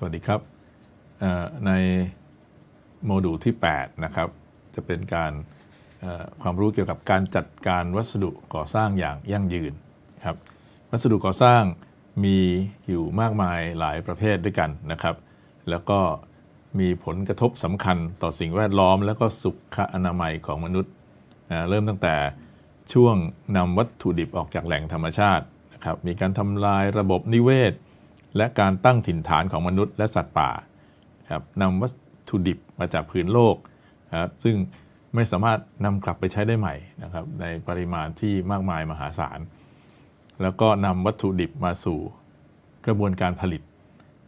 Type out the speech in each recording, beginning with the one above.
สวัสดีครับในโมดูลที่8นะครับจะเป็นการความรู้เกี่ยวกับการจัดการวัสดุก่อสร้างอย่างยั่งยืนครับวัสดุก่อสร้างมีอยู่มากมายหลายประเภทด้วยกันนะครับแล้วก็มีผลกระทบสำคัญต่อสิ่งแวดล้อม และก็สุขอนามัยของมนุษย์เริ่มตั้งแต่ช่วงนำวัตถุดิบออกจากแหล่งธรรมชาตินะครับมีการทำลายระบบนิเวศและการตั้งถิ่นฐานของมนุษย์และสัตว์ป่าครับนำวัตถุดิบมาจากพื้นโลกนะซึ่งไม่สามารถนำกลับไปใช้ได้ใหม่นะครับ ในปริมาณที่มากมายมหาศาล แล้วก็นำวัตถุดิบมาสู่กระบวนการผลิต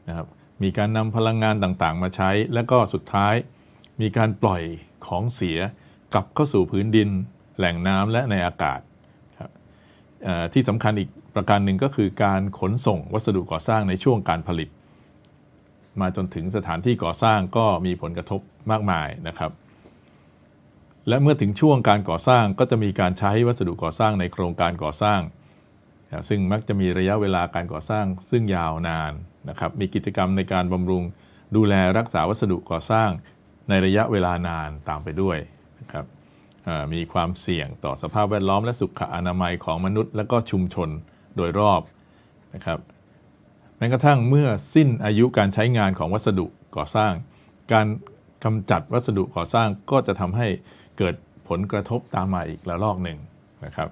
นะครับ มีการนำพลังงานต่างๆ มาใช้ แล้วก็สุดท้ายมีการปล่อยของเสีย กลับเข้าสู่พื้นดินแหล่งน้ำและในอากาศ ที่สำคัญอีกประการหนึ่งก็คือการขนส่งวัสดุก่อสร้างในช่วงการผลิต มาจนถึงสถานที่ก่อสร้างก็มีผลกระทบมากมายนะครับ และเมื่อถึงช่วงการก่อสร้างก็จะมีการใช้วัสดุก่อสร้างในโครงการก่อสร้าง ซึ่งมักจะมีระยะเวลาการก่อสร้างซึ่งยาวนานนะครับ มีกิจกรรมในการบำรุงดูแลรักษาวัสดุก่อสร้างในระยะเวลานานตามไปด้วยนะครับมีความเสี่ยงต่อสภาพแวดล้อม และสุขอนามัยของมนุษย์ และก็ชุมชนโดยรอบนะครับแม้กระทั่งเมื่อสิ้นอายุการใช้งานของวัสดุก่อสร้าง การกำจัดวัสดุก่อสร้างก็จะทำให้เกิดผลกระทบตามมาอีกระลอกหนึ่งนะครับ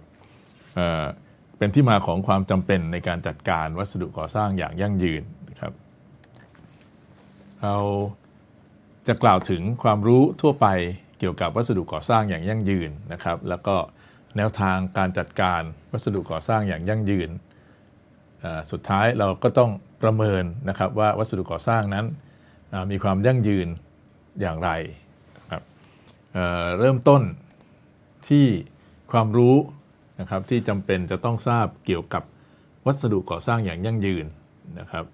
เเป็นที่มาของความจำเป็นในการจัดการวัสดุก่อสร้างอย่างยั่งยืนนะครับ เราจะกล่าวถึงความรู้ทั่วไปเกี่ยวกับวัสดุก่อสร้างอย่างยั่งยืนนะครับ แล้วก็แนวทางการจัดการวัสดุก่อสร้างอย่างยั่งยืน สุดท้ายเราก็ต้องประเมินนะครับว่าวัสดุก่อสร้างนั้นมีความยั่งยืนอย่างไรครับเเริ่มต้นที่ความรู้นะครับที่จำเป็นจะต้องทราบเกี่ยวกับวัสดุก่อสร้างอย่างยั่งยืนนะครับ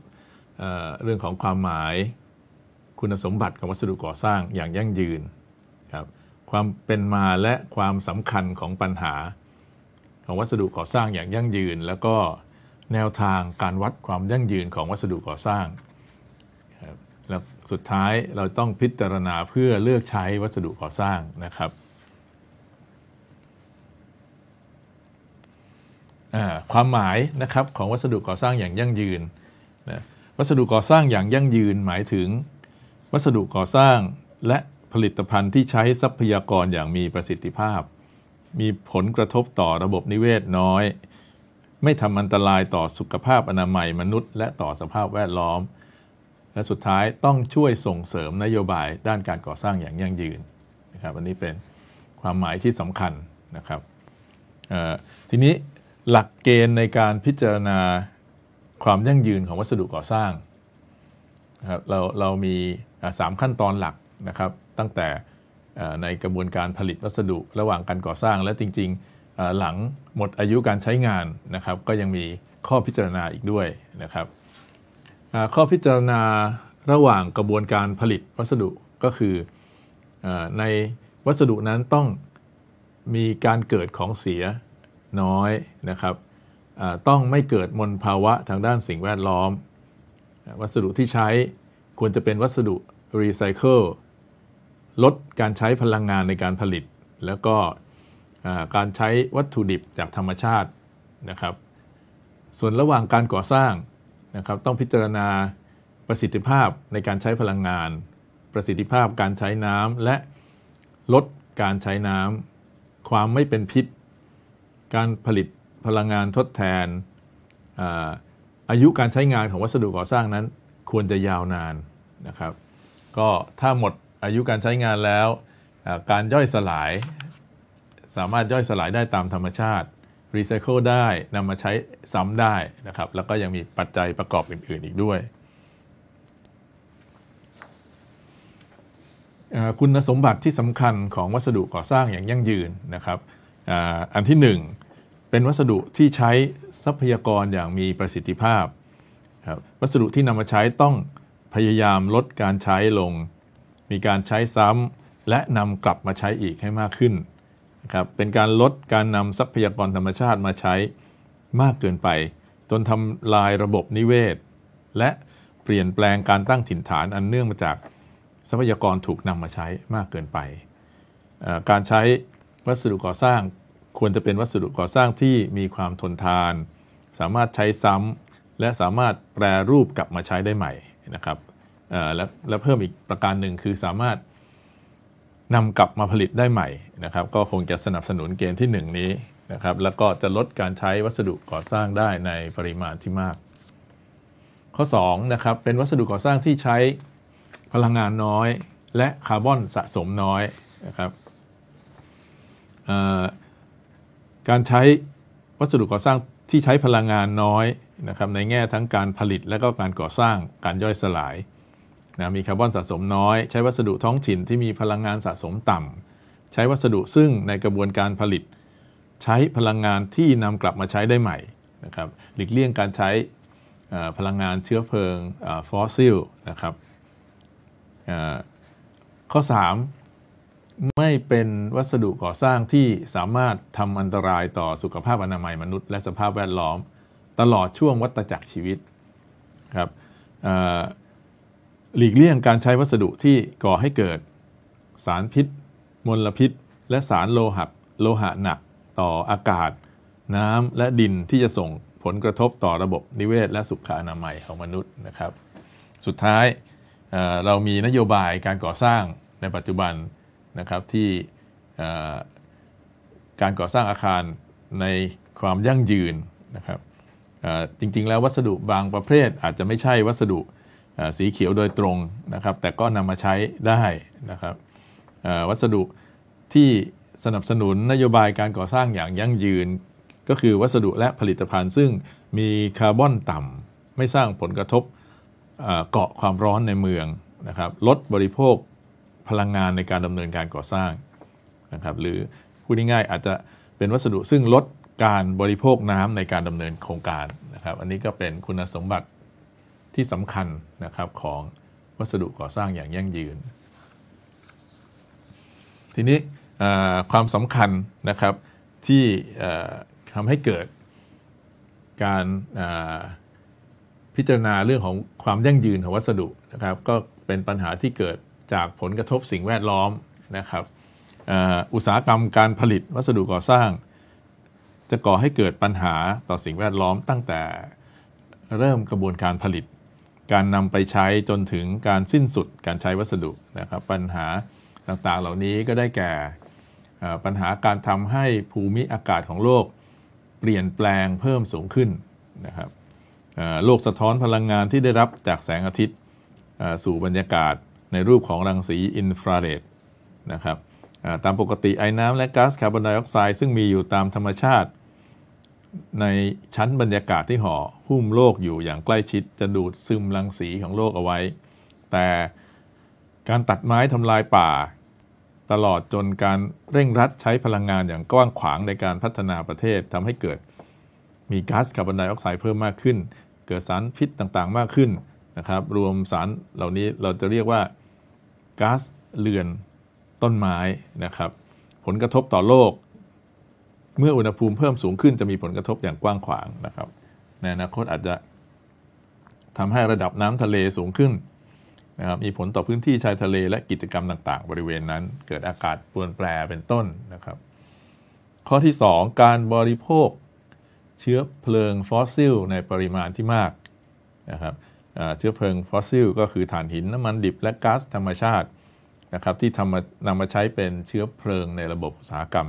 เเรื่องของความหมาย คุณสมบัติของวัสดุก่อสร้างอย่างยั่งยืนความเป็นมาและความสำคัญของปัญหาของวัสดุก่อสร้างอย่างยั่งยืน แล้วก็แนวทางการวัดความยั่งยืนของวัสดุก่อสร้างแล้วสุดท้ายเราต้องพิจารณาเพื่อเลือกใช้วัสดุก่อสร้างนะครับความหมายนะครับของวัสดุก่อสร้างอย่างยั่งยืนนะวัสดุก่อสร้างอย่างยั่งยืนหมายถึงวัสดุก่อสร้างและผลิตภัณฑ์ที่ใช้ทรัพยากรอย่างมีประสิทธิภาพ มีผลกระทบต่อระบบนิเวศน้อย ไม่ทำอันตรายต่อสุขภาพอนามัยมนุษย์ และต่อสภาพแวดล้อม และสุดท้ายต้องช่วยส่งเสริมนโยบายด้านการก่อสร้างอย่างยั่งยืนนะครับอันนี้เป็นความหมายที่สำคัญนะครับทีนี้หลักเกณฑ์ในการพิจารณาความยั่งยืนของวัสดุก่อสร้างครับเราเรามีสามขั้นตอนหลักนะครับตั้งแต่ในกระบวนการผลิตวัสดุระหว่างการก่อสร้าง และจริงๆ หลังหมดอายุการใช้งานนะครับก็ยังมีข้อพิจารณาอีกด้วยนะครับข้อพิจารณาระหว่างกระบวนการผลิตวัสดุก็คือในวัสดุนั้นต้องมีการเกิดของเสียน้อยนะครับต้องไม่เกิดมลภาวะทางด้านสิ่งแวดล้อม วัสดุที่ใช้ควรจะเป็นวัสดุรีไซเคิลลดการใช้พลังงานในการผลิต แล้วก็การใช้วัตถุดิบจากธรรมชาตินะครับ ส่วนระหว่างการก่อสร้างนะครับต้องพิจารณาประสิทธิภาพในการใช้พลังงาน ประสิทธิภาพ การใช้น้ำและลดการใช้น้ำความไม่เป็นพิษ การผลิตพลังงานทดแทนอายุการใช้งานของวัสดุก่อสร้างนั้น ควรจะยาวนานนะครับ ก็ถ้าหมดอายุการใช้งานแล้ว การย่อยสลาย สามารถย่อยสลายได้ตามธรรมชาติรีไซเคิลได้นำมาใช้ซ้ำได้นะครับแล้วก็ยังมีปัจจัยประกอบอื่น ๆ อีกด้วยคุณสมบัติที่สำคัญของวัสดุก่อสร้างอย่างยั่งยืนนะครับอันที่ 1 เป็นวัสดุที่ใช้ทรัพยากรอย่างมีประสิทธิภาพวัสดุที่นำมาใช้ต้องพยายามลดการใช้ลงมีการใช้ซ้ำและนำกลับมาใช้อีกให้มากขึ้นนะครับเป็นการลดการนำทรัพยากรธรรมชาติมาใช้ มากเกินไปจนทำลายระบบนิเวศ และเปลี่ยนแปลงการตั้งถิ่นฐานอันเนื่องมาจากทรัพยากรถูกนำมาใช้มากเกินไปการใช้วัสดุก่อสร้างควรจะเป็นวัสดุก่อสร้างที่มีความทนทาน สามารถใช้ซ้ำและสามารถแปรรูปกลับมาใช้ได้ใหม่นะครับและและเพิ่มอีกประการหนึ่งคือสามารถนำกลับมาผลิตได้ใหม่นะครับก็คงจะสนับสนุนเกณฑ์ที่ 1 นี้นะครับแล้วก็จะลดการใช้วัสดุก่อสร้างได้ในปริมาณที่มาก ข้อ2นะครับเป็นวัสดุก่อสร้างที่ใช้พลังงานน้อย และคาร์บอนสะสมน้อยนะครับการใช้วัสดุก่อสร้างที่ใช้พลังงานน้อยนะครับในแง่ทั้งการผลิตและก็การก่อสร้างการย่อยสลายนะมีคาร์บอนสะสมน้อย ใช้วัสดุท้องถิ่นที่มีพลังงานสะสมต่ำใช้วัสดุซึ่งในกระบวนการผลิต ใช้พลังงานที่นำกลับมาใช้ได้ใหม่นะครับหลีกเลี่ยงการใช้พลังงานเชื้อเพลิงฟอสซิลนะครับข้อ 3 ไม่เป็นวัสดุก่อสร้างที่สามารถทำอันตรายต่อสุขภาพอนามัยมนุษย์และสภาพแวดล้อม ตลอดช่วงวัฏจักรชีวิตครับหลีกเลี่ยงการใช้วัสดุที่ก่อให้เกิดสารพิษ มลพิษ และสารโลหะโลหะหนัก ต่ออากาศ น้ำและดินที่จะส่งผลกระทบต่อระบบนิเวศ และสุขอนามัยของมนุษย์นะครับสุดท้ายเเรามีนโยบายการก่อสร้างในปัจจุบันนะครับที่การก่อสร้างอาคารในความยั่งยืนนะครับจริงๆ แล้ววัสดุบางประเภทอาจจะไม่ใช่วัสดุสีเขียวโดยตรงนะครับ แต่ก็นำมาใช้ได้นะครับวัสดุที่สนับสนุนนโยบายการก่อสร้างอย่างยั่งยืน ก็คือวัสดุและผลิตภัณฑ์ซึ่งมีคาร์บอนต่ำไม่สร้างผลกระทบเกาะความร้อนในเมืองนะครับลดบริโภคพลังงานในการดำเนินการก่อสร้างนะครับหรือ พูดง่ายๆอาจจะเป็นวัสดุซึ่งลดการบริโภคน้ำในการดำเนินโครงการนะครับอันนี้ก็เป็นคุณสมบัติที่สำคัญนะครับของวัสดุก่อสร้างอย่างยั่งยืน ทีนี้ความสำคัญนะครับที่ทำให้เกิดการพิจารณาเรื่องของความยั่งยืนของวัสดุนะครับก็เป็นปัญหาที่เกิดจากผลกระทบสิ่งแวดล้อมนะครับอุตสาหกรรมการผลิตวัสดุก่อสร้าง จะก่อให้เกิดปัญหาต่อสิ่งแวดล้อมตั้งแต่เริ่มกระบวนการผลิตการนำไปใช้จนถึงการสิ้นสุดการใช้วัสดุนะครับปัญหาต่างๆเหล่านี้ก็ได้แก่ ปัญหาการทำให้ภูมิอากาศของโลก เปลี่ยนแปลงเพิ่มสูงขึ้นนะครับโลกสะท้อนพลังงานที่ได้รับจากแสงอาทิตย์สู่บรรยากาศในรูปของรังสีอินฟราเรดนะครับตามปกติไอ้น้ำและก๊าซคาร์บอนไดออกไซด์ซึ่งมีอยู่ตามธรรมชาติในชั้นบรรยากาศที่ห่อหุ้มโลกอยู่อย่างใกล้ชิด จะดูดซึมรังสีของโลกเอาไว้ แต่การตัดไม้ทำลายป่า ตลอดจนการเร่งรัด ใช้พลังงานอย่างกว้างขวางในการพัฒนาประเทศทำให้เกิดมีก๊าซคาร์บอนไดออกไซด์เพิ่มมากขึ้น เกิดสารพิษต่างๆมากขึ้นนะครับ รวมสารเหล่านี้เราจะเรียกว่าก๊าซเรือนต้นไม้นะครับ ผลกระทบต่อโลกเมื่ออุณหภูมิเพิ่มสูงขึ้น จะมีผลกระทบอย่างกว้างขวางนะครับในอนาคตอาจจะทำให้ระดับน้ำทะเลสูงขึ้นนะครับมีผลต่อพื้นที่ชายทะเลและกิจกรรมต่างๆ บริเวณนั้นเกิดอากาศปวนแปรเป็นต้นนะครับข้อที่ 2 การบริโภคเชื้อเพลิงฟอสซิลในปริมาณที่มากนะครับเชื้อเพลิงฟอสซิลก็คือถ่านหินน้ำมันดิบ และก๊าซธรรมชาตินะครับที่ทำมานำมาใช้เป็นเชื้อเพลิงในระบบอุตสาหกรรม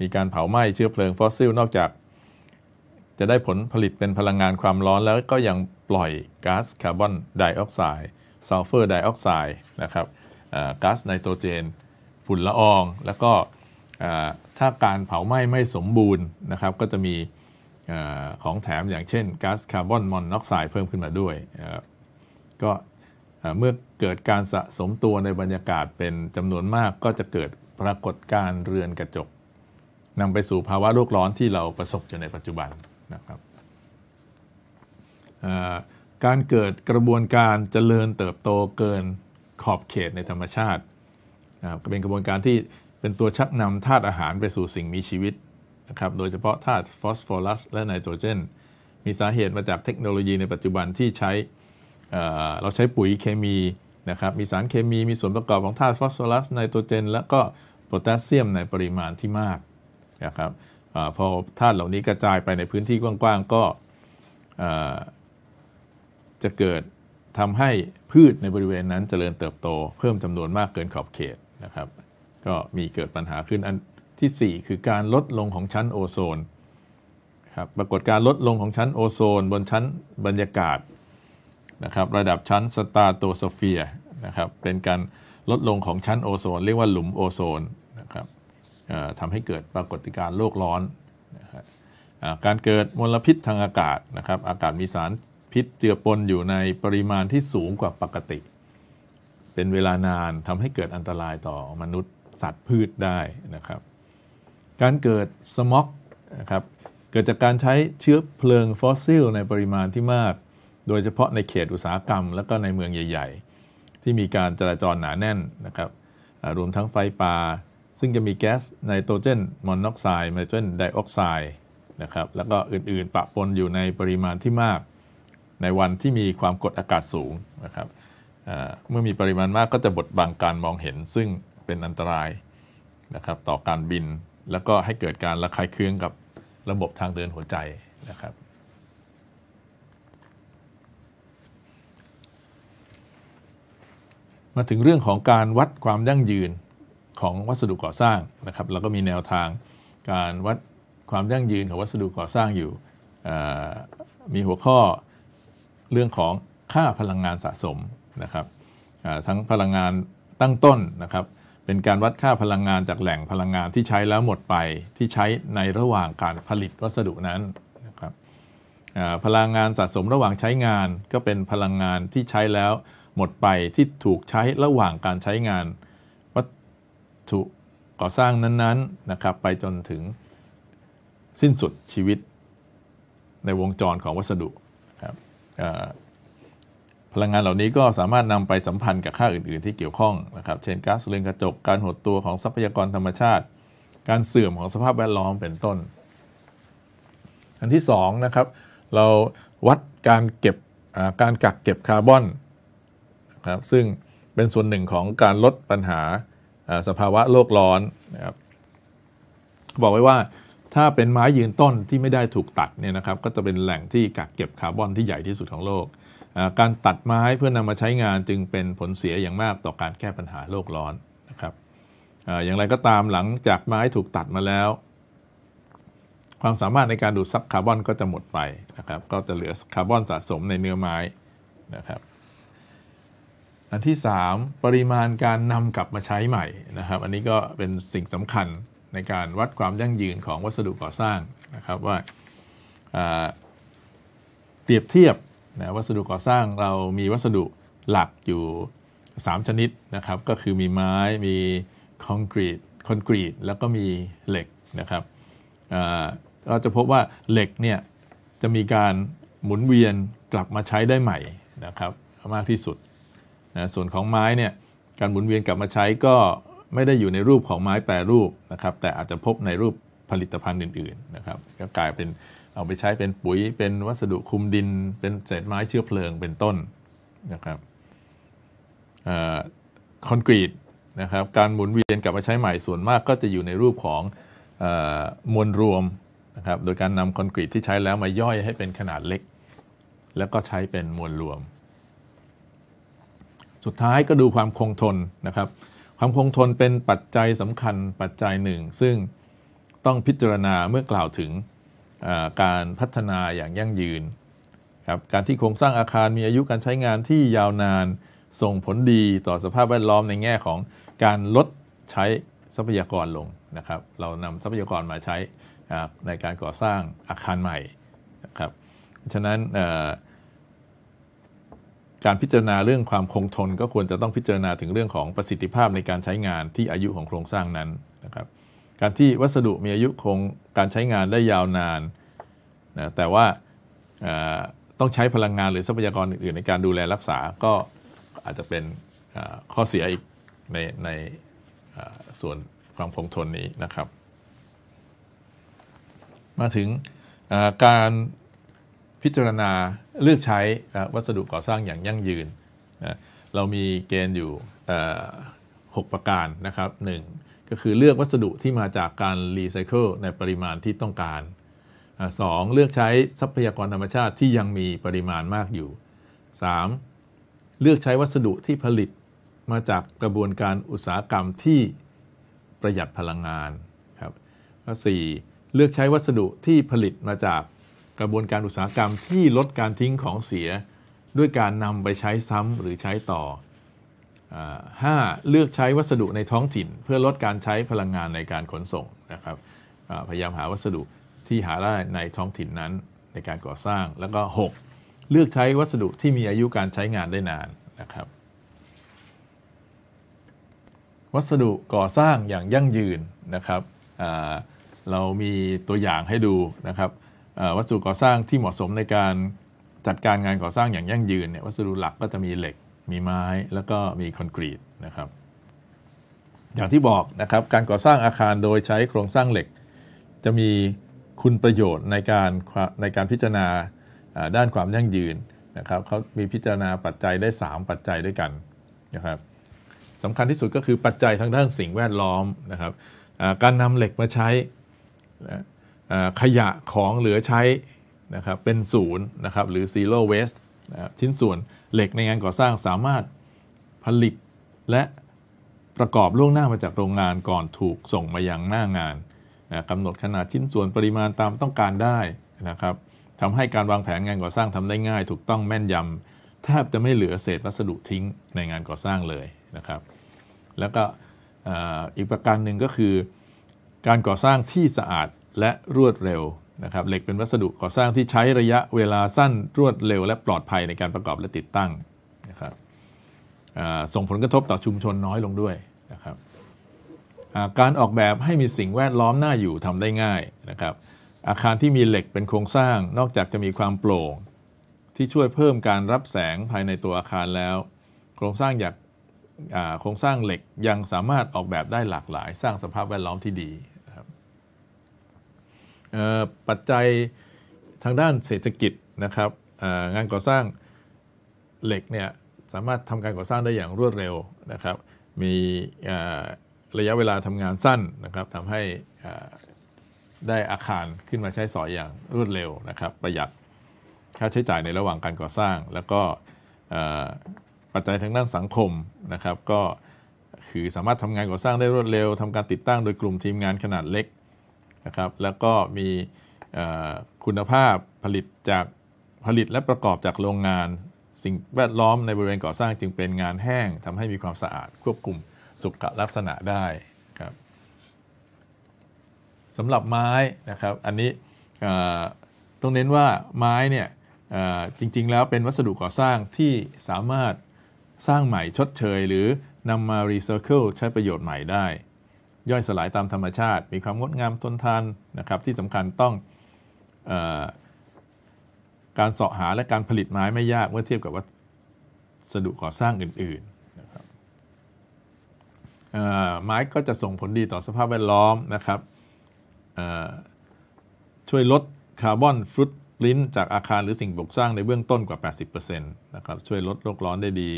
มีการเผาไหม้เชื้อเพลิงฟอสซิล นอกจากจะได้ผลผลิตเป็นพลังงานความร้อนแล้วก็ยังปล่อยก๊าซคาร์บอนไดออกไซด์ ซัลเฟอร์ไดออกไซด์นะครับก๊าซไนโตรเจน ฝุ่นละออง แล้วก็ถ้าการเผาไหม้ไม่สมบูรณ์นะครับก็จะมีของแถมอย่างเช่นก๊าซคาร์บอนมอนอกไซด์เพิ่มขึ้นมาด้วยก็เมื่อเกิดการสะสมตัวในบรรยากาศเป็นจำนวนมากก็จะเกิดปรากฏการเรือนกระจกนำไปสู่ภาวะโลกร้อนที่เราประสบอยู่ในปัจจุบันนะครับการเกิดกระบวนการเจริญเติบโตเกินขอบเขตในธรรมชาติเป็นกระบวนการที่เป็นตัวชักนำธาตุอาหารไปสู่สิ่งมีชีวิตนะครับ โดยเฉพาะธาตุฟอสฟอรัสและไนโตรเจน มีสาเหตุมาจากเทคโนโลยีในปัจจุบันที่ใช้เราใช้ปุ๋ยเคมีนะครับ มีสารเคมี มีส่วนประกอบของธาตุฟอสฟอรัสไนโตรเจน และก็โพแทสเซียมในปริมาณที่มากนะครับอพอธาตุเหล่านี้กระจายไปในพื้นที่กว้างๆก็จะเกิดทำให้พืชในบริเวณนั้นจเจริญเติบโตเพิ่มจำนวนมากเกินขอบเขตนะครับก็มีเกิดปัญหาขึ้นอันที่ 4 คือการลดลงของชั้นโอโซนครับปรากฏการลดลงของชั้นโอโซน บนชั้นบรรยากาศนะครับระดับชั้นสตาโตสเฟียนะครับเป็นการลดลงของชั้นโอโซน เรียกว่าหลุมโอโซนทำให้เกิดปรากฏการณ์โลกร้อน การเกิดมลพิษทางอากาศนะครับอากาศมีสารพิษเจือปนอยู่ในปริมาณที่สูงกว่าปกติ เป็นเวลานานทำให้เกิดอันตรายต่อมนุษย์สัตว์พืชได้นะครับการเกิดสม็อกนะครับเกิดจากการใช้เชื้อเพลิงฟอสซิลในปริมาณที่มาก โดยเฉพาะในเขตอุตสาหกรรมและก็ในเมืองใหญ่ ๆ ที่มีการจราจรหนาแน่นนะครับรวมทั้งไฟป่าซึ่งจะมีแก๊สไนโตรเจนมอนอกไซด์ไนโตรเจนไดออกไซด์นะครับแล้วก็อื่นๆปะปนอยู่ในปริมาณที่มากในวันที่มีความกดอากาศสูงนะครับเมื่อมีปริมาณมากก็จะบดบังการมองเห็นซึ่งเป็นอันตรายนะครับต่อการบินแล้วก็ให้เกิดการระคายเคืองกับระบบทางเดินหัวใจนะครับมาถึงเรื่องของการวัดความยั่งยืนของวัสดุก่อสร้างนะครับเราก็มีแนวทางการวัดความยั่งยืนของวัสดุก่อสร้างอยู่มีหัวข้อเรื่องของค่าพลังงานสะสมนะครับทั้งพลังงานตั้งต้นนะครับเป็นการวัดค่าพลังงานจากแหล่งพลังงานที่ใช้แล้วหมดไปที่ใช้ในระหว่างการผลิตวัสดุนั้นนะครับพลังงานสะสมระหว่างใช้งานก็เป็นพลังงานที่ใช้แล้วหมดไปที่ถูกใช้ระหว่างการใช้งานถุก่อสร้างนั้นๆนะครับไปจนถึงสิ้นสุดชีวิตในวงจรของวัสดุครับพลังงานเหล่านี้ก็สามารถนำไปสัมพันธ์กับค่าอื่น ๆที่เกี่ยวข้องนะครับเช่นก๊าซเรือนกระจก การหดตัวของทรัพยากรธรรมชาติ การเสื่อมของสภาพแวดล้อมเป็นต้น อันที่2นะครับเราวัดการเก็บการกักเก็บคาร์บอนนะครับซึ่งเป็นส่วนหนึ่งของการลดปัญหาสภาวะโลกร้อนนะครับ บอกไว้ว่าถ้าเป็นไม้ยืนต้นที่ไม่ได้ถูกตัดเนี่ยนะครับ ก็จะเป็นแหล่งที่กักเก็บคาร์บอนที่ใหญ่ที่สุดของโลก การตัดไม้เพื่อนำมาใช้งานจึงเป็นผลเสียอย่างมากต่อการแก้ปัญหาโลกร้อนนะครับอย่างไรก็ตามหลังจากไม้ถูกตัดมาแล้ว ความสามารถในการดูดซับคาร์บอนก็จะหมดไปนะครับ ก็จะเหลือคาร์บอนสะสมในเนื้อไม้นะครับันที่ 3 ปริมาณการนำกลับมาใช้ใหม่นะครับอันนี้ก็เป็นสิ่งสำคัญในการวัดความยั่งยืนของวัสดุก่อสร้างนะครับว่าเปรียบเทียบนะวัสดุก่อสร้างเรามีวัสดุหลักอยู่ 3 ชนิดนะครับก็คือมีไม้มีคอนกรีตคอนกรีตแล้วก็มีเหล็กนะครับเราจะพบว่าเหล็กเนี่ยจะมีการหมุนเวียนกลับมาใช้ได้ใหม่นะครับมากที่สุดนะส่วนของไม้เนี่ยการหมุนเวียนกลับมาใช้ก็ไม่ได้อยู่ในรูปของไม้แปรรูปนะครับแต่อาจจะพบในรูปผลิตภัณฑ์อื่นๆนะครับก็กลายเป็นเอาไปใช้เป็นปุ๋ยเป็นวัสดุคุมดินเป็นเศษไม้เชื้อเพลิงเป็นต้นนะครับคอนกรีตนะครับการหมุนเวียนกลับมาใช้ใหม่ส่วนมากก็จะอยู่ในรูปของอมวลรวมนะครับโดยการนำคอนกรีตที่ใช้แล้วมาย่อยให้เป็นขนาดเล็ก แล้วก็ใช้เป็นมวลรวมสุดท้ายก็ดูความคงทนนะครับ ความคงทนเป็นปัจจัยสำคัญปัจจัยหนึ่ง ซึ่งต้องพิจารณาเมื่อกล่าวถึงการพัฒนาอย่างยั่งยืนครับการที่โครงสร้างอาคารมีอายุการใช้งานที่ยาวนานส่งผลดีต่อสภาพแวดล้อมในแง่ของการลดใช้ทรัพยากรลงนะครับ เรานำทรัพยากรมาใช้ในการก่อสร้างอาคารใหม่นะครับฉะนั้นการพิจารณาเรื่องความคงทนก็ควรจะต้องพิจารณาถึงเรื่องของประสิทธิภาพในการใช้งานที่อายุของโครงสร้างนั้นนะครับการที่วัสดุมีอายุคงการใช้งานได้ยาวนานนะแต่ว่าต้องใช้พลังงานหรือทรัพยากรอื่นๆ ในการดูแลรักษาก็อาจจะเป็นข้อเสียอีกในในส่วนความคงทนนี้นะครับ มาถึงการพิจารณาเลือกใช้วัสดุก่อสร้างอย่างยั่งยืน เรามีเกณฑ์อยู่6ประการนะครับ 1. ก็คือเลือกวัสดุที่มาจากการรีไซเคิลในปริมาณที่ต้องการ 2. เลือกใช้ทรัพยากรธรรมชาติที่ยังมีปริมาณมากอยู่ 3. เลือกใช้วัสดุที่ผลิตมาจากกระบวนการอุตสาหกรรมที่ประหยัดพลังงานครับ 4. เลือกใช้วัสดุที่ผลิตมาจากกระบวนการอุตสาหกรรมที่ลดการทิ้งของเสีย ด้วยการนำไปใช้ซ้ำหรือใช้ต่อ 5. เลือกใช้วัสดุในท้องถิ่นเพื่อลดการใช้พลังงานในการขนส่งนะครับ พยายามหาวัสดุที่หาได้ในท้องถิ่นนั้นในการก่อสร้างแล้วก็ 6. เลือกใช้วัสดุที่มีอายุการใช้งานได้นานนะครับ วัสดุก่อสร้างอย่างยั่งยืนนะครับ เรามีตัวอย่างให้ดูนะครับวัสดุก่อสร้างที่เหมาะสมในการจัดการงานก่อสร้างอย่างยั่งยืนเนี่ยวัสดุหลักก็จะมีเหล็กมีไม้แล้วก็มีคอนกรีตนะครับอย่างที่บอกนะครับ การก่อสร้างอาคารโดยใช้โครงสร้างเหล็ก จะมีคุณประโยชน์ในการในการพิจารณาด้านความยั่งยืนนะครับเขามีพิจารณาปัจจัยได้ 3 ปัจจัยด้วยกันนะครับสำคัญที่สุดก็คือปัจจัยทางด้านสิ่งแวดล้อมนะครับการนำเหล็กมาใช้ขยะของเหลือใช้นะครับเป็นศูนย์นะครับหรือ zero waste นะชิ้นส่วนเหล็กในงานก่อสร้างสามารถผลิตและประกอบล่วงหน้ามาจากโรงงานก่อนถูกส่งมายังหน้างานนะกำหนดขนาดชิ้นส่วนปริมาณตามต้องการได้นะครับทำให้การวางแผนงานก่อสร้างทำได้ง่าย ถูกต้องแม่นยำแทบจะไม่เหลือเศษวัสดุทิ้งในงานก่อสร้างเลยนะครับแล้วก็อีกประการหนึ่งก็คือ การก่อสร้างที่สะอาดและรวดเร็วนะครับเหล็กเป็นวัสดุก่อสร้างที่ใช้ระยะเวลาสั้นรวดเร็วและปลอดภัยในการประกอบและติดตั้งนะครับส่งผลกระทบต่อชุมชนน้อยลงด้วยนะครับการออกแบบให้มีสิ่งแวดล้อมน่าอยู่ทำได้ง่ายนะครับอาคารที่มีเหล็กเป็นโครงสร้างนอกจากจะมีความโปร่ง ที่ช่วยเพิ่มการรับแสงภายในตัวอาคารแล้ว โครงสร้างอยากโครงสร้างเหล็กยังสามารถออกแบบได้หลากหลาย สร้างสภาพแวดล้อมที่ดีปัจจัยทางด้านเศรษฐกิจนะครับงานก่อสร้างเหล็กเนี่ยสามารถทำการก่อสร้างได้อย่างรวดเร็วนะครับมีระยะเวลาทำงานสั้นนะครับทำให้ได้อาคารขึ้นมาใช้สอยอย่างรวดเร็วนะครับ ประหยัดค่าใช้จ่ายในระหว่างการก่อสร้าง แล้วก็ปัจจัยทางด้านสังคมนะครับก็คือสามารถทำงานก่อสร้างได้รวดเร็วทำการติดตั้งโดยกลุ่มทีมงานขนาดเล็กนะครับแล้วก็มีคุณภาพผลิตจากผลิตและประกอบจากโรงงาน สิ่งแวดล้อมในบริเวณก่อสร้างจึงเป็นงานแห้งทำให้มีความสะอาดควบคุมสุขลักษณะได้ครับสำหรับไม้นะครับอันนี้ต้องเน้นว่าไม้เนี่ยจริงๆ แล้วเป็นวัสดุก่อสร้างที่สามารถสร้างใหม่ชดเชยหรือนำมารีไซเคิลใช้ประโยชน์ใหม่ได้ย่อยสลายตามธรรมชาติ มีความงดงามทนทานนะครับ ที่สำคัญต้องอการเสาะหาและการผลิตไม้ไม่ยากเมื่อเทียบกับวัสดุก่อสร้างอื่นๆนะครับไม้ก็จะส่งผลดีต่อสภาพแวดล้อมนะครับ ช่วยลดคาร์บอนฟุตปริ้นจากอาคารหรือสิ่งปลูกสร้างในเบื้องต้นกว่า 80%นะครับ ช่วยลดโลกร้อนได้ดี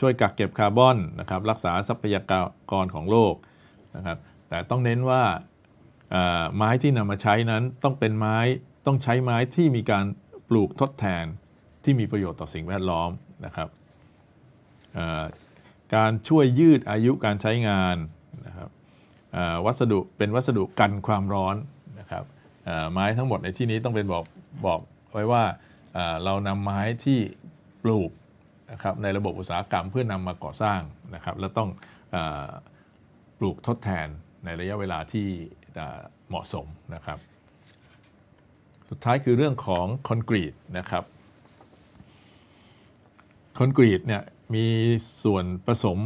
ช่วยกักเก็บคาร์บอนนะครับ รักษาทรัพยากรของโลกนะครับแต่ต้องเน้นว่าไม้ที่นำมาใช้นั้นต้องเป็นไม้ต้องใช้ไม้ที่มีการปลูกทดแทนที่มีประโยชน์ต่อสิ่งแวดล้อมนะครับการช่วยยืดอายุการใช้งานนะครับวัสดุเป็นวัสดุกันความร้อนนะครับไม้ทั้งหมดในที่นี้ต้องเป็นบอกบอกไว้ว่าเรานำไม้ที่ปลูกนะครับในระบบอุตสาหกรรมเพื่อนำมาก่อสร้างนะครับและต้องอลูกทดแทนในระยะเวลาที่เหมาะสมนะครับ สุดท้ายคือเรื่องของคอนกรีตนะครับ คอนกรีตเนี่ยมีส่วนผสม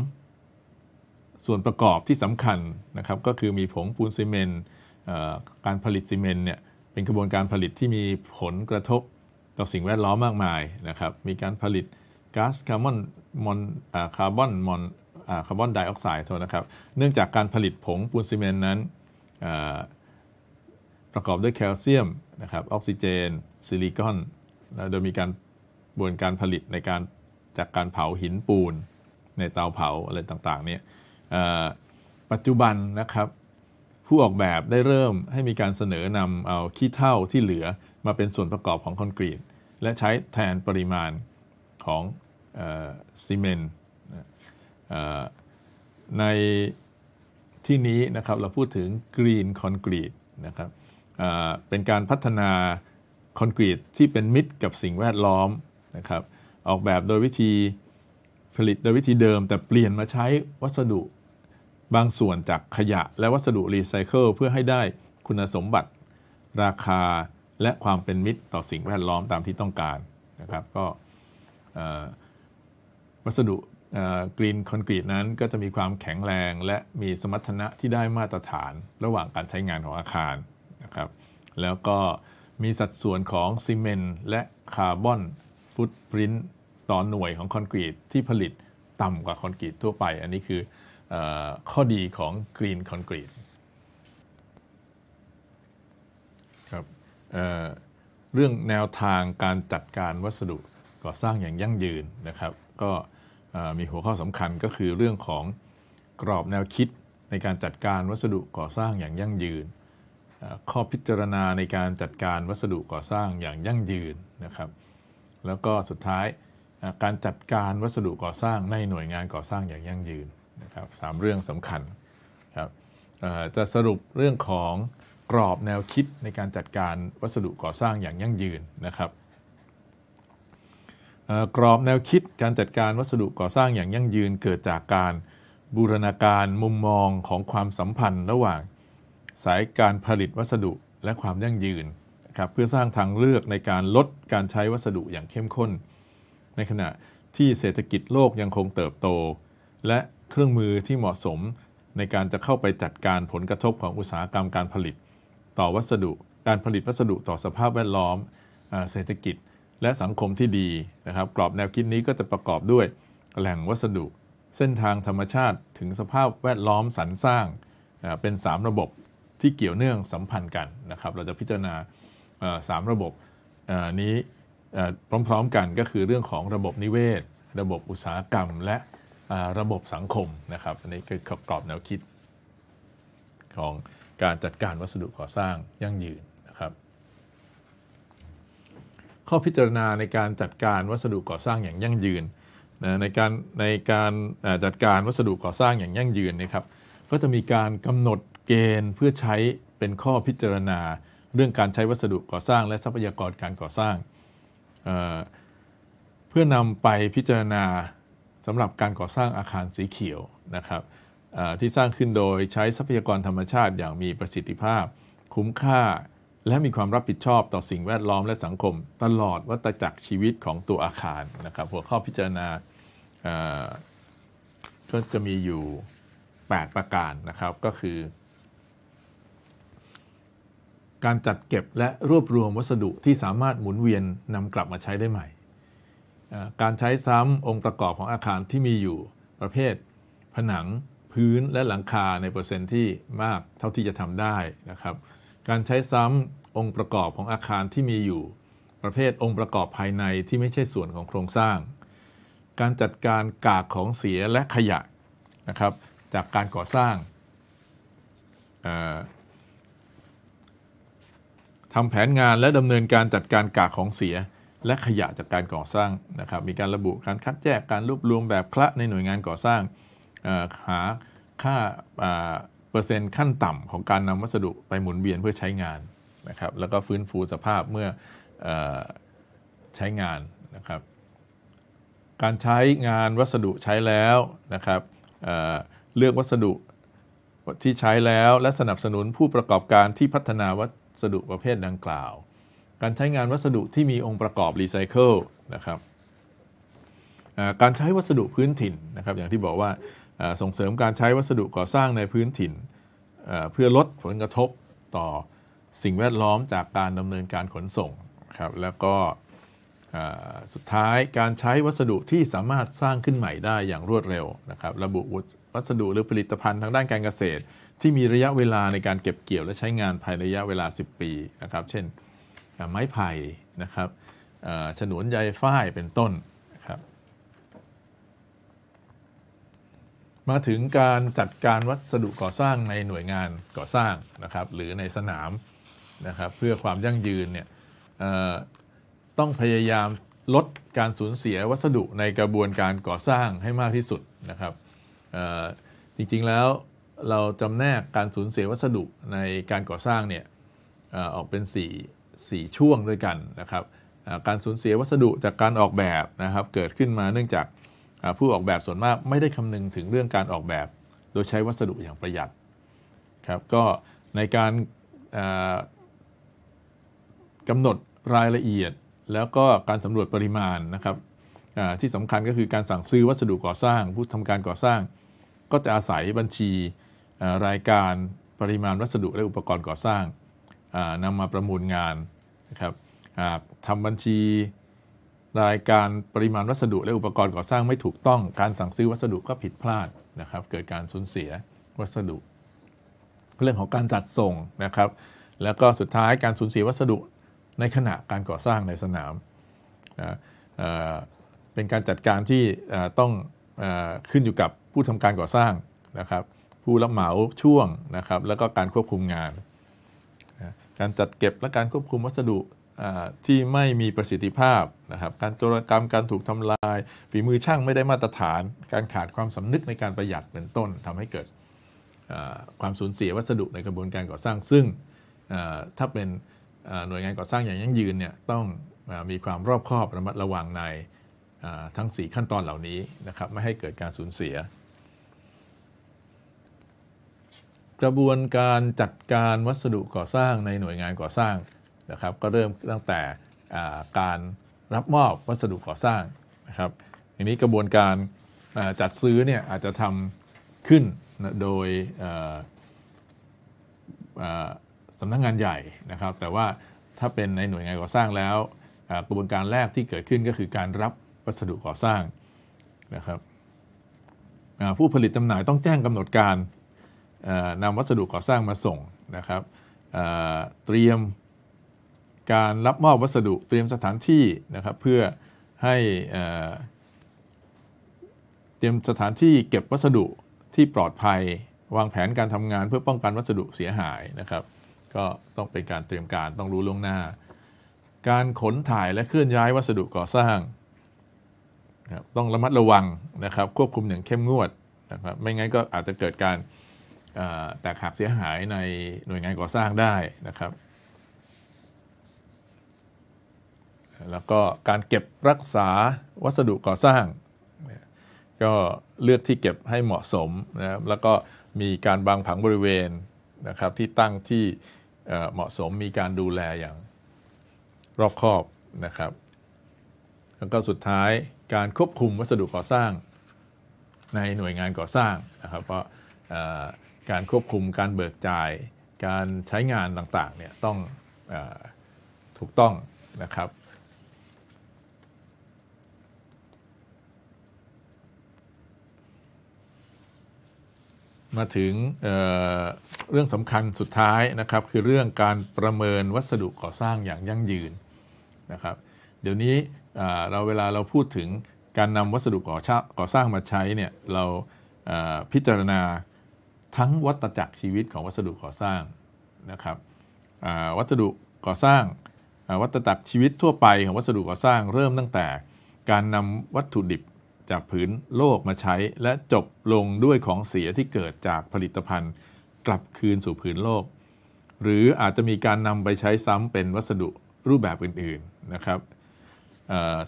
ส่วนประกอบที่สำคัญนะครับก็คือมีผงปูนซีเมนต์ การผลิตซีเมนต์เนี่ยเป็นกระบวนการผลิตที่มีผลกระทบต่อสิ่งแวดล้อมมากมายนะครับ มีการผลิตก๊าซคาร์บอนมอนคาร์บอนมอนคาร์บอนไดออกไซด์เท่านะครับ เนื่องจากการผลิตผงปูนซีเมนต์นั้นประกอบด้วยแคลเซียมนะครับออกซิเจนซิลิคอนโดยมีการบวนการผลิตในการ จากการเผาหินปูนในเตาเผาอะไรต่างๆเนี่ยปัจจุบันนะครับผู้ออกแบบได้เริ่มให้มีการเสนอนำเอาขี้เถ้าที่เหลือมาเป็นส่วนประกอบของคอนกรีต และใช้แทนปริมาณของซีเมนต์ในที่นี้นะครับเราพูดถึงกรีนคอนกรีตนะครับเป็นการพัฒนาคอนกรีตที่เป็นมิตรกับสิ่งแวดล้อมนะครับออกแบบโดยวิธีผลิตโดยวิธีเดิม แต่เปลี่ยนมาใช้วัสดุบางส่วนจากขยะและวัสดุรีไซเคิลเพื่อให้ได้คุณสมบัติราคาและความเป็นมิตรต่อสิ่งแวดล้อมตามที่ต้องการนะครับก็วัสดุกรีนคอนกรีตนั้นก็จะมีความแข็งแรง และมีสมรรถนะที่ได้มาตรฐานระหว่างการใช้งานของอาคารนะครับแล้วก็มีสัดส่วนของซีเมนต์และคาร์บอนฟุตปรินต์ต่อหน่วยของคอนกรีตที่ผลิตต่ำกว่าคอนกรีตทั่วไป อันนี้คืออข้อดีของกรีนคอนกรีตครับเเรื่องแนวทางการจัดการวัสดุก่อสร้างอย่างยั่งยืนนะครับก็มีหัวข้อสำคัญก็คือเรื่องของกรอบแนวคิดในการจัดการวัสดุก่อสร้างอย่างยั่งยืน ข้อพิจารณาในการจัดการวัสดุก่อสร้างอย่างยั่งยืนนะครับ แล้วก็สุดท้ายการจัดการวัสดุก่อสร้างในหน่วยงานก่อสร้างอย่างยั่งยืนนะครับสามเรื่องสำคัญครับจะสรุปเรื่องของกรอบแนวคิดในการจัดการวัสดุก่อสร้างอย่างยั่งยืนนะครับกรอบแนวคิดการจัดการวัสดุก่อสร้างอย่างยั่งยืน เกิดจากการบูรณาการมุมมองของความสัมพันธ์ระหว่าง สายการผลิตวัสดุและความยั่งยืนครับเพื่อสร้างทางเลือกในการลดการใช้วัสดุอย่างเข้มข้น ในขณะที่เศรษฐกิจโลกยังคงเติบโต และเครื่องมือที่เหมาะสมในการจะเข้าไปจัดการผลกระทบของอุตสาหกรรมการผลิต ต่อวัสดุการผลิตวัสดุต่อสภาพแวดล้อมเศรษฐกิจและสังคมที่ดีนะครับกรอบแนวคิดนี้ก็จะประกอบด้วยแหล่งวัสดุ เส้นทางธรรมชาติถึงสภาพแวดล้อมสรรสร้างเป็น 3 ระบบที่เกี่ยวเนื่องสัมพันธ์กันนะครับเราจะพิจารณาสามระบบนี้พร้อมๆกันก็คือเรื่องของระบบนิเวศ ระบบอุตสาหกรรมและระบบสังคมนะครับอันนี้คือกรอบแนวคิด ของการจัดการวัสดุก่อสร้างยั่งยืนข้อพิจารณาในการจัดการวัสดุก่อสร้างอย่างยั่งยืนนะในการในการจัดการวัสดุก่อสร้างอย่างยั่งยืนนะครับ ก็จะมีการกำหนดเกณฑ์เพื่อใช้เป็นข้อพิจารณาเรื่องการใช้วัสดุก่อสร้าง และทรัพยากรการก่อสร้างเเพื่อนำไปพิจารณาสำหรับการก่อสร้างอาคารสีเขียวนะครับที่สร้างขึ้นโดยใช้ทรัพยากรธรรมชาติอย่างมีประสิทธิภาพคุ้มค่าและมีความรับผิดชอบต่อสิ่งแวดล้อมและสังคมตลอดวัตจักรชีวิตของตัวอาคารนะครับ หัวข้อพิจารณาก็จะมีอยู่ 8 ประการนะครับก็คือการจัดเก็บและรวบรวมวัสดุที่สามารถหมุนเวียนนำกลับมาใช้ได้ใหม่การใช้ซ้ำองค์ประกอบของอาคารที่มีอยู่ประเภทผนังพื้นและหลังคาในเปอร์เซ็นต์ที่มากเท่าที่จะทำได้นะครับการใช้ซ้ำองค์ประกอบของอาคารที่มีอยู่ประเภทองค์ประกอบภายในที่ไม่ใช่ส่วนของโครงสร้าง การจัดการกากของเสียและขยะนะครับจากการก่อสร้างทำแผนงานและดำเนินการจัดการกากของเสียและขยะ จากการก่อสร้างนะครับมีการระบุการคัดแยกการรวบรวมแบบคละในหน่วยงานก่อสร้างหาค่าเปอร์เซ็นต์ขั้นต่ำของการนำวัสดุไปหมุนเวียนเพื่อใช้งานนะครับ แล้วก็ฟื้นฟูสภาพเมื่ออใช้งานนะครับ การใช้งานวัสดุใช้แล้วนะครับเเลือกวัสดุที่ใช้แล้วและสนับสนุนผู้ประกอบการที่พัฒนาวัสดุประเภทดังกล่าว การใช้งานวัสดุที่มีองค์ประกอบรีไซเคิลนะครับการใช้วัสดุพื้นถิ่นนะครับอย่างที่บอกว่าส่งเสริมการใช้วัสดุก่อสร้างในพื้นถิ่น เพื่อลดผลกระทบต่อสิ่งแวดล้อมจากการดำเนินการขนส่งครับแล้วก็สุดท้ายการใช้วัสดุที่สามารถสร้างขึ้นใหม่ได้อย่างรวดเร็วนะครับระบุวัสดุหรือผลิตภัณฑ์ทางด้านการเกษตร ที่มีระยะเวลาในการเก็บเกี่ยวและใช้งานภายในระยะเวลา 10 ปีนะครับเช่นไม้ไผ่นะครับฉนวนใยฝ้ายเป็นต้นมาถึงการจัดการวัสดุก่อสร้างในหน่วยงานก่อสร้างนะครับหรือในสนามนะครับเพื่อความยั่งยืนเนี่ยต้องพยายามลดการสูญเสียวัสดุในกระบวนการก่อสร้างให้มากที่สุดนะครับจริงๆแล้วเราจำแนกการสูญเสียวัสดุในการก่อสร้างเนี่ยออกเป็น4 4ช่วงด้วยกันนะครับการสูญเสียวัสดุจากการออกแบบนะครับเกิดขึ้นมาเนื่องจากผู้ออกแบบส่วนมากไม่ได้คำนึงถึงเรื่องการออกแบบ โดยใช้วัสดุอย่างประหยัดครับก็ ในการกำหนดรายละเอียดแล้วก็การสำรวจปริมาณนะครับที่สำคัญก็คือการสั่งซื้อวัสดุก่อสร้าง ผู้ทำการก่อสร้าง ก็จะอาศัยบัญชีรายการปริมาณวัสดุและอุปกรณ์ก่อสร้างนำมาประมูลงานนะครับทำบัญชีรายการปริมาณวัสดุและอุปกรณ์ก่อสร้างไม่ถูกต้องการสั่งซื้อวัสดุก็ผิดพลาดนะครับเกิดการสูญเสียวัสดุ เรื่องของการจัดส่งนะครับแล้วก็สุดท้ายการสูญเสียวัสดุในขณะการก่อสร้างในสนามนะเป็นการจัดการที่ต้องขึ้นอยู่กับผู้ทำการก่อสร้างนะครับผู้รับเหมาช่วงนะครับแล้วก็การควบคุมงาน การจัดเก็บและการควบคุมวัสดุที่ไม่มีประสิทธิภาพนะครับการจรกรรมการถูกทำลาย ฝีมือช่างไม่ได้มาตรฐาน การขาดความสำนึกในการประหยัดเป็นต้นทำให้เกิดความสูญเสียวัสดุในกระบวนการก่อสร้างซึ่งถ้าเป็นหน่วยงานก่อสร้างอย่างยั่งยืนเนี่ยต้องมีความรอบคอบระมัดระวังในทั้ง 4 ขั้นตอนเหล่านี้นะครับไม่ให้เกิดการสูญเสีย กระบวนการจัดการวัสดุก่อสร้างในหน่วยงานก่อสร้างนะครับก็เริ่มตั้งแต่การรับมอบวัสดุก่อสร้างนะครับทีนี้กระบวนการจัดซื้อเนี่ยอาจจะทำขึ้นโดยสำนักงงานใหญ่นะครับแต่ว่าถ้าเป็นในหน่วยงานก่อสร้างแล้วกระบวนการแรกที่เกิดขึ้นก็คือการรับวัสดุก่อสร้างนะครับผู้ผลิตจำหน่ายต้องแจ้งกำหนดการนำวัสดุก่อสร้างมาส่งนะครับเตรียมการรับมอบวัสดุเตรียมสถานที่นะครับ เพื่อให้เตรียมสถานที่เก็บวัสดุที่ปลอดภัย วางแผนการทำงานเพื่อป้องกันวัสดุเสียหายนะครับ ก็ต้องเป็นการเตรียมการต้องรู้ล่วงหน้า การขนถ่ายและเคลื่อนย้ายวัสดุก่อสร้างต้องระมัดระวังนะครับควบคุมอย่างเข้มงวดนะครับ ไม่งั้นก็อาจจะเกิดการแตกหักเสียหายในหน่วยงานก่อสร้างได้นะครับแล้วก็การเก็บรักษาวัสดุก่อสร้าง ก็เลือกที่เก็บให้เหมาะสมนะครับแล้วก็มีการบางผังบริเวณนะครับที่ตั้งที่เหมาะสมมีการดูแลอย่างรอบคอบนะครับแล้วก็สุดท้ายการควบคุมวัสดุก่อสร้างในหน่วยงานก่อสร้างนะครับ เพราะการควบคุมการเบิกจ่ายการใช้งานต่างๆเนี่ยต้องอถูกต้องนะครับมาถึงเเรื่องสำคัญสุดท้ายนะครับคือเรื่องการประเมินวัสดุก่อสร้างอย่างยั่งยืนนะครับเดี๋ยวนี้เราเวลาเราพูดถึงการนำวัสดุก่อก่อสร้างมาใช้เนี่ยเราพิจารณาทั้งวัตจักรชีวิตของวัสดุก่อสร้างนะครับวัสดุก่อสร้าง วัตจักรชีวิตทั่วไปของวัสดุก่อสร้างเริ่มตั้งแต่การนำวัตถุดิบจากผืนโลกมาใช้และจบลงด้วยของเสียที่เกิดจากผลิตภัณฑ์กลับคืนสู่ผืนโลก หรืออาจจะมีการนำไปใช้ซ้ำเป็นวัสดุรูปแบบอื่น ๆนะครับ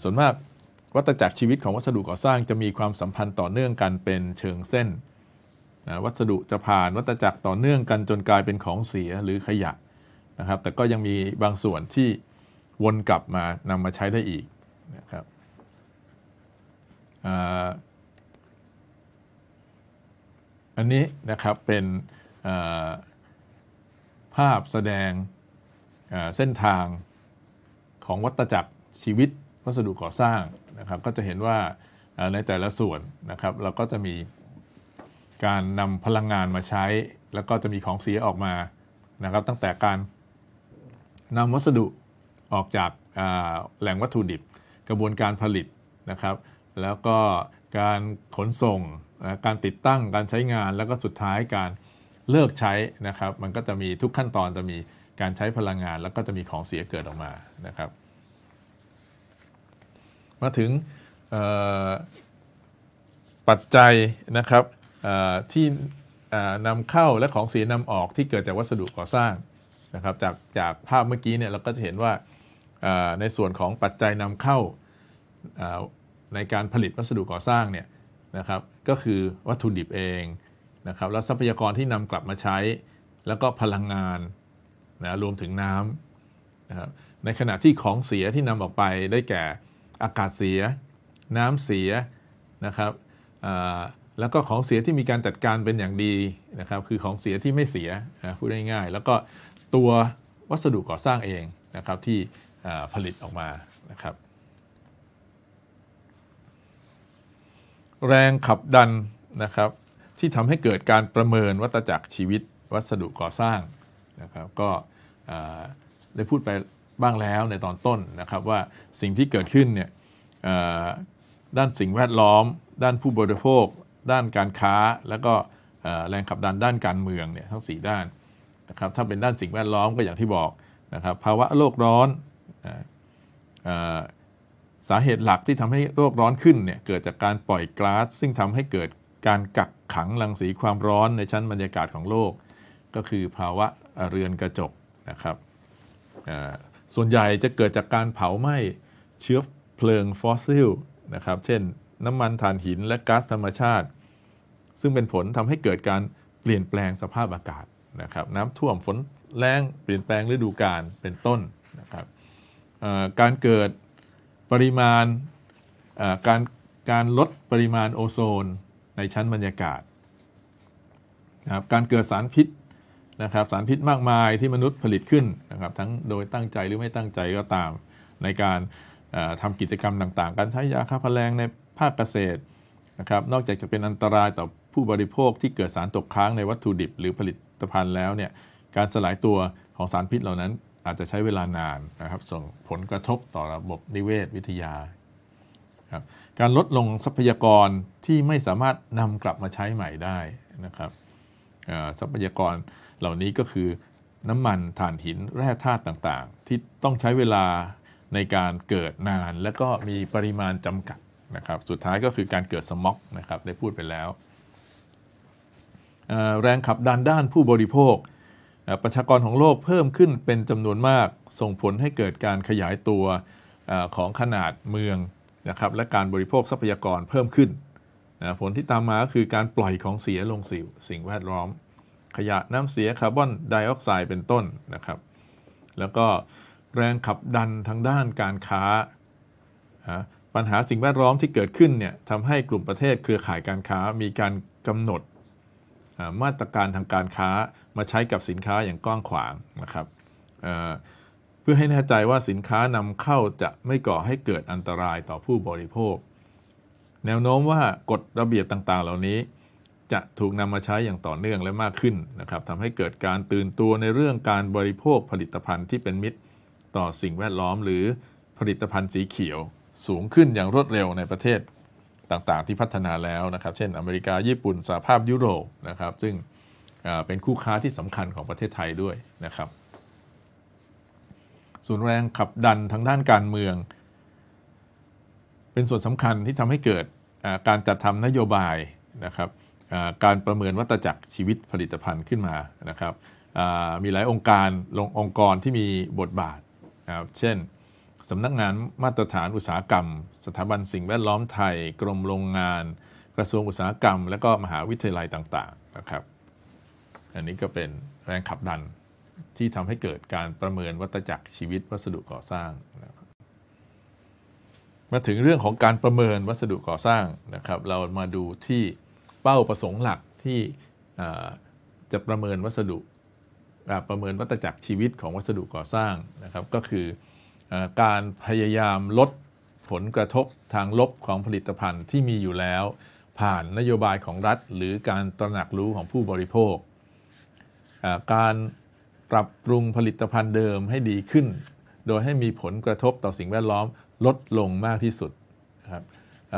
ส่วนมากวัตจักรชีวิตของวัสดุก่อสร้างจะมีความสัมพันธ์ต่อเนื่องกันเป็นเชิงเส้นนะวัสดุจะผ่านวัตจักรต่อเนื่องกันจนกลายเป็นของเสียหรือขยะนะครับ แต่ก็ยังมีบางส่วนที่วนกลับมานำมาใช้ได้อีกนะครับอันนี้นะครับเป็นภาพแสดงเส้นทางของวัตจักรชีวิต วัสดุก่อสร้างนะครับ ก็จะเห็นว่าในแต่ละส่วนนะครับ เราก็จะมีการนำพลังงานมาใช้ แล้วก็จะมีของเสียออกมานะครับ ตั้งแต่การนำวัสดุออกจากแหล่งวัตถุดิบกระบวนการผลิตนะครับแล้วก็การขนส่ง การติดตั้ง การใช้งาน แล้วก็สุดท้ายการเลิกใช้นะครับ มันก็จะมีทุกขั้นตอนจะมีการใช้พลังงาน แล้วก็จะมีของเสียเกิดออกมา นะครับ มาถึงปัจจัยนะครับที่นำเข้าและของเสียนำออกที่เกิดจากวัสดุก่อสร้างนะครับ จากจากภาพเมื่อกี้เนี่ยเราก็จะเห็นว่าในส่วนของปัจจัยนำเข้าในการผลิตวัสดุก่อสร้างเนี่ยนะครับ ก็คือวัตถุดิบเองนะครับแล้วทรัพยากรที่นำกลับมาใช้ แล้วก็พลังงานนะรวมถึงน้ำนะครับในขณะที่ของเสียที่นำออกไปได้แก่อากาศเสีย น้ำเสียนะครับแล้วก็ของเสียที่มีการจัดการเป็นอย่างดีนะครับ คือของเสียที่ไม่เสียนะพูดง่ายๆแล้วก็ตัววัสดุก่อสร้างเองนะครับที่ผลิตออกมานะครับแรงขับดันนะครับที่ทำให้เกิดการประเมินวัตจักรชีวิตวัสดุก่อสร้างนะครับก็ได้พูดไปบ้างแล้วในตอนต้นนะครับว่าสิ่งที่เกิดขึ้นเนี่ยด้านสิ่งแวดล้อม ด้านผู้บริโภค ด้านการค้า แล้วก็แรงขับดันด้านการเมืองเนี่ยทั้ง 4 ด้านนะครับถ้าเป็นด้านสิ่งแวดล้อมก็อย่างที่บอกนะครับภาวะโลกร้อนสาเหตุหลักที่ทำให้โลกร้อนขึ้นเนี่ยเกิดจากการปล่อยก๊าซซึ่งทำให้เกิดการกักขังรังสีความร้อนในชั้นบรรยากาศของโลก ก็คือภาวะเรือนกระจกนะครับส่วนใหญ่จะเกิดจากการเผาไหม้เชื้อเพลิงฟอสซิลนะครับเช่นน้ำมันถ่านหินและก๊าซธรรมชาติ ซึ่งเป็นผลทำให้เกิดการเปลี่ยนแปลงสภาพอากาศนะครับน้ำท่วมฝนแรงเปลี่ยนแปลงฤดูกาลเป็นต้นนะครับการเกิดปริมาณการการลดปริมาณโอโซน ในชั้นบรรยากาศนะครับการเกิดสารพิษนะครับสารพิษมากมายที่มนุษย์ผลิตขึ้นนะครับทั้งโดยตั้งใจหรือไม่ตั้งใจก็ตาม ในการทำกิจกรรมต่างๆ การใช้ยาฆ่าแมลงในภาคเกษตรนะครับนอกจากจะเป็นอันตรายต่อผู้บริโภคที่เกิดสารตกค้างในวัตถุดิบหรือผลิตภัณฑ์แล้วเนี่ยการสลายตัวของสารพิษเหล่านั้นอาจจะใช้เวลานานนะครับส่งผลกระทบต่อระบบ นิเวศวิทยาครับการลดลงทรัพยากรที่ไม่สามารถนำกลับมาใช้ใหม่ได้นะครับทรัพยากรเหล่านี้ก็คือน้ำมันถ่านหิน แร่ธาตุต่างๆ ที่ต้องใช้เวลาในการเกิดนาน และก็มีปริมาณจำกัดนะครับสุดท้ายก็คือการเกิดสม็อกนะครับได้พูดไปแล้ว แรงขับดันด้านผู้บริโภคประชากรของโลกเพิ่มขึ้นเป็นจำนวนมากส่งผลให้เกิดการขยายตัวของขนาดเมืองนะครับและการบริโภคทรัพยากรเพิ่มขึ้นนะผลที่ตามมาก็คือการปล่อยของเสียลงสู่สิ่งแวดล้อม ขยะน้ำเสียคาร์บอนไดออกไซด์เป็นต้นนะครับแล้วก็แรงขับดันทางด้านการค้า ปัญหาสิ่งแวดล้อมที่เกิดขึ้นเนี่ยทำให้กลุ่มประเทศเครือข่ายการค้ามีการกำหนดมาตรการทางการค้ามาใช้กับสินค้าอย่างกว้างขวางนะครับเเพื่อให้แน่ใจว่าสินค้านำเข้าจะไม่ก่อให้เกิดอันตรายต่อผู้บริโภค แนวโน้มว่ากฎระเบียบต่างๆ เหล่านี้จะถูกนำมาใช้อย่างต่อเนื่องและมากขึ้นนะครับทำให้เกิดการตื่นตัวในเรื่องการบริโภคผลิตภัณฑ์ที่เป็นมิตรต่อสิ่งแวดล้อมหรือผลิตภัณฑ์สีเขียวสูงขึ้นอย่างรวดเร็วในประเทศต่างๆ ที่พัฒนาแล้วนะครับเช่น อเมริกาญี่ปุ่นสหภาพยุโรปนะครับซึ่งเป็นคู่ค้าที่สำคัญของประเทศไทยด้วยนะครับส่วนแรงขับดันทางด้านการเมือง เป็นส่วนสำคัญที่ทำให้เกิดการจัดทำนโยบายนะครับ การประเมินวัตจักรชีวิตผลิตภัณฑ์ขึ้นมานะครับ มีหลายองค์การลงองค์กรที่มีบทบาท เช่น สำนักงานมาตรฐานอุตสาหกรรม สถาบันสิ่งแวดล้อมไทย กรมโรงงาน กระทรวงอุตสาหกรรม และก็มหาวิทยาลัยต่างๆ นะครับอันนี้ก็เป็นแรงขับดันที่ทำให้เกิดการประเมินวัตจักรชีวิตวัสดุก่อสร้างนะครับมาถึงเรื่องของการประเมินวัสดุก่อสร้างนะครับ เรามาดูที่เป้าประสงค์หลักที่จะประเมินวัสดุประเมินวัตจักรชีวิตของวัสดุก่อสร้างนะครับ ก็คือการพยายามลดผลกระทบทางลบของผลิตภัณฑ์ที่มีอยู่แล้ว ผ่านนโยบายของรัฐ หรือการตระหนักรู้ของผู้บริโภคการปรับปรุงผลิตภัณฑ์เดิมให้ดีขึ้น โดยให้มีผลกระทบต่อสิ่งแวดล้อมลดลงมากที่สุดครับ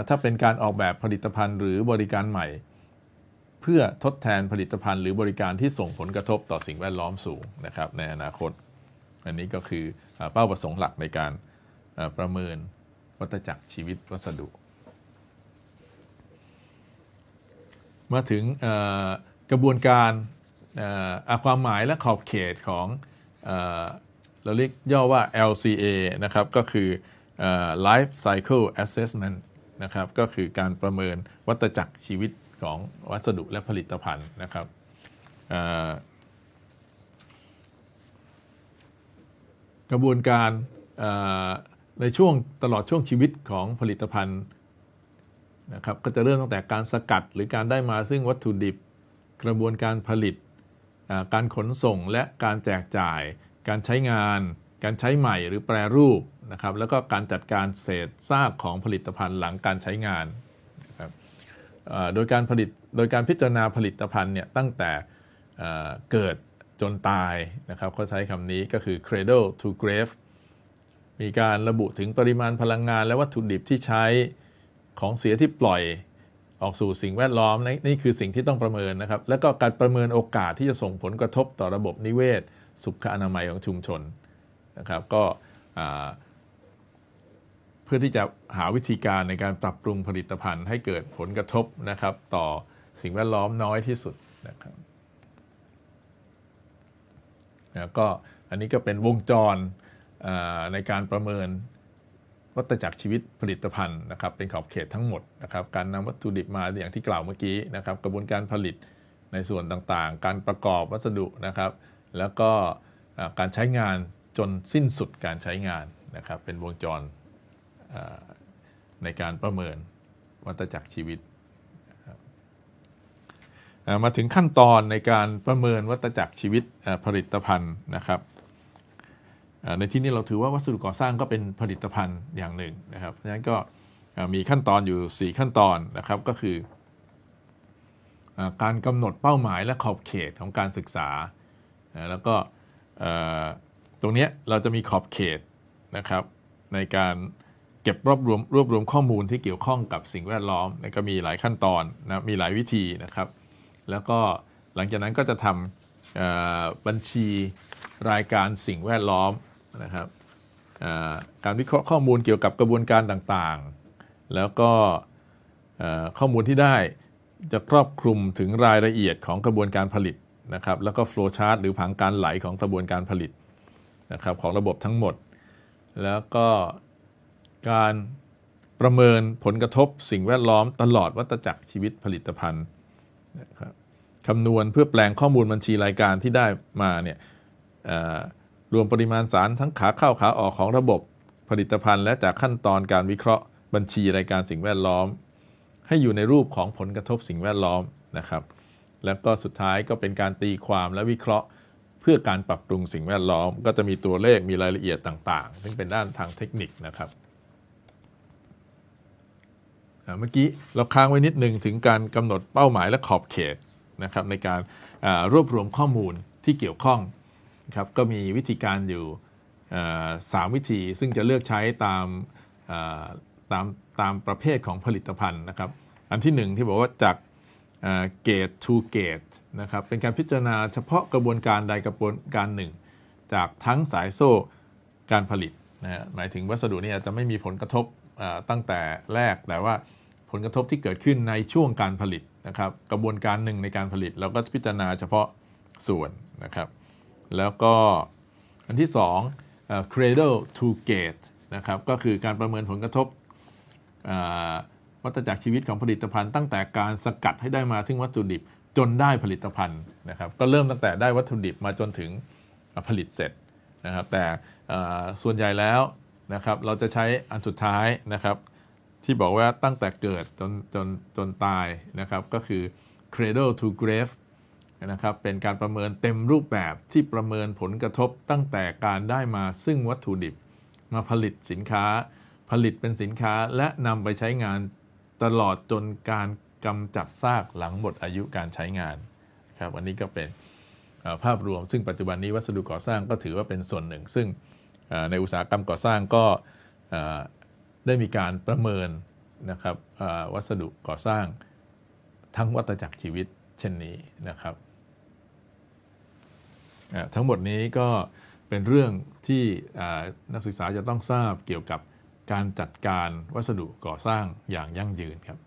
ถ้าเป็นการออกแบบผลิตภัณฑ์หรือบริการใหม่ เพื่อทดแทนผลิตภัณฑ์ หรือบริการที่ส่งผลกระทบต่อสิ่งแวดล้อมสูงนะครับในอนาคต อันนี้ก็คือเป้าประสงค์หลักในการประเมินวัตจักรชีวิตวัสดุมาถึงกระบวนการความหมายและขอบเขตของเราเรียกย่อว่า LCA นะครับก็คือ Life Cycle Assessment นะครับก็คือการประเมินวัตจักรชีวิตของวัสดุและผลิตภัณฑ์นะครับกระบวนการในช่วงตลอดช่วงชีวิตของผลิตภัณฑ์นะครับก็จะเริ่มตั้งแต่การสกัดหรือการได้มาซึ่งวัตถุดิบกระบวนการผลิตการขนส่งและการแจกจ่ายการใช้งานการใช้ใหม่หรือแปรรูปนะครับแล้วก็การจัดการเศษซากของผลิตภัณฑ์หลังการใช้งานนะครับโดยการผลิตโดยการพิจารณาผลิตภัณฑ์เนี่ยตั้งแต่เกิดจนตายนะครับเขาใช้คำนี้ก็คือ cradle to grave มีการระบุถึงปริมาณพลังงานและวัตถุดิบที่ใช้ของเสียที่ปล่อยออกสู่สิ่งแวดล้อมนี่คือสิ่งที่ต้องประเมินนะครับ แล้วก็การประเมินโอกาสที่จะส่งผลกระทบต่อระบบนิเวศ สุขอนามัยของชุมชนนะครับก็เพื่อที่จะหาวิธีการในการปรับปรุงผลิตภัณฑ์ให้เกิดผลกระทบนะครับต่อสิ่งแวดล้อมน้อยที่สุดนะครับแล้วก็อันนี้ก็เป็นวงจรในการประเมินวัตจักรชีวิตผลิตภัณฑ์นะครับ เป็นขอบเขตทั้งหมดนะครับการนำวัตถุดิบมาอย่างที่กล่าวเมื่อกี้นะครับ กระบวนการผลิตในส่วนต่างๆ การประกอบวัสดุนะครับ แล้วก็การใช้งานจนสิ้นสุดการใช้งานนะครับ เป็นวงจรในการประเมินวัตจักรชีวิตมาถึงขั้นตอนในการประเมินวัตจักรชีวิตผลิตภัณฑ์นะครับในที่นี้เราถือว่าวัสดุก่อสร้างก็เป็นผลิตภัณฑ์อย่างหนึ่งนะครับเพราะฉะนั้นก็มีขั้นตอนอยู่4ขั้นตอนนะครับก็คือการกำหนดเป้าหมายและขอบเขตของการศึกษาแล้วก็ตรงนี้เราจะมีขอบเขตนะครับในการเก็บรวบรวมรวบรวมข้อมูลที่เกี่ยวข้องกับสิ่งแวดล้อมก็มีหลายขั้นตอนนะมีหลายวิธีนะครับแล้วก็หลังจากนั้นก็จะทำบัญชีรายการสิ่งแวดล้อมนะครับการวิเคราะห์ข้อมูลเกี่ยวกับกระบวนการต่างๆ แล้วก็ข้อมูลที่ได้จะครอบคลุมถึงรายละเอียดของกระบวนการผลิตนะครับแล้วก็โฟล์ชาร์ตหรือผังการไหลของกระบวนการผลิตนะครับของระบบทั้งหมด แล้วก็การประเมินผลกระทบสิ่งแวดล้อมตลอดวัตจักรชีวิตผลิตภัณฑ์นะครับคำนวณเพื่อแปลงข้อมูลบัญชีรายการที่ได้มาเนี่ยรวมปริมาณสารทั้งขาเข้า ขา ออกของระบบผลิตภัณฑ์ และจากขั้นตอนการวิเคราะห์บัญชีรายการสิ่งแวดล้อม ให้อยู่ในรูปของผลกระทบสิ่งแวดล้อมนะครับแล้วก็สุดท้ายก็เป็นการตีความและวิเคราะห์ เพื่อการปรับปรุงสิ่งแวดล้อม ก็จะมีตัวเลขมีรายละเอียดต่าง ๆ ซึ่งเป็นด้านทางเทคนิคนะครับเมื่อกี้ เราค้างไว้นิดหนึ่งถึงการกำหนดเป้าหมายและขอบเขตนะครับในการรวบรวมข้อมูลที่เกี่ยวข้องครับก็มีวิธีการอยู่สามวิธี ซึ่งจะเลือกใช้ตามตามตามประเภทของผลิตภัณฑ์นะครับ อันที่หนึ่งที่บอกว่าจากเกต to เกตนะครับเป็นการพิจารณาเฉพาะกระบวนการใดกระบวนการหนึ่ง จากทั้งสายโซ่การผลิตนะหมายถึงวัสดุนี่อาจจะไม่มีผลกระทบตั้งแต่แรกแต่ว่าผลกระทบที่เกิดขึ้นในช่วงการผลิตนะครับ กระบวนการหนึ่งในการผลิต เราก็พิจารณาเฉพาะส่วนนะครับแล้วก็อันที่2 cradle to gate นะครับก็คือการประเมินผลกระทบวัตจักรชีวิตของผลิตภัณฑ์ ตั้งแต่การสกัดให้ได้มาถึงวัตถุดิบจนได้ผลิตภัณฑ์นะครับก็เริ่มตั้งแต่ได้วัตถุดิบมาจนถึงผลิตเสร็จนะครับแต่ส่วนใหญ่แล้วนะครับเราจะใช้อันสุดท้ายนะครับที่บอกว่าตั้งแต่เกิดจนจนจนตายนะครับก็คือ cradle to grave นะครับเป็นการประเมินเต็มรูปแบบที่ประเมินผลกระทบตั้งแต่การได้มาซึ่งวัตถุดิบ มาผลิตสินค้า ผลิตเป็นสินค้าและนำไปใช้งานตลอดจนการกำจัดซากหลังหมดอายุการใช้งานครับอันนี้ก็เป็นภาพรวม ซึ่งปัจจุบันนี้วัสดุก่อสร้างก็ถือว่าเป็นส่วนหนึ่ง ซึ่งในอุตสาหกรรมก่อสร้างก็ได้มีการประเมินนะครับวัสดุก่อสร้าง ทั้งวัตจักรชีวิตเช่นนี้นะครับทั้งหมดนี้ก็เป็นเรื่องที่นักศึกษาจะต้องทราบเกี่ยวกับการจัดการวัสดุก่อสร้างอย่างยั่งยืนครับ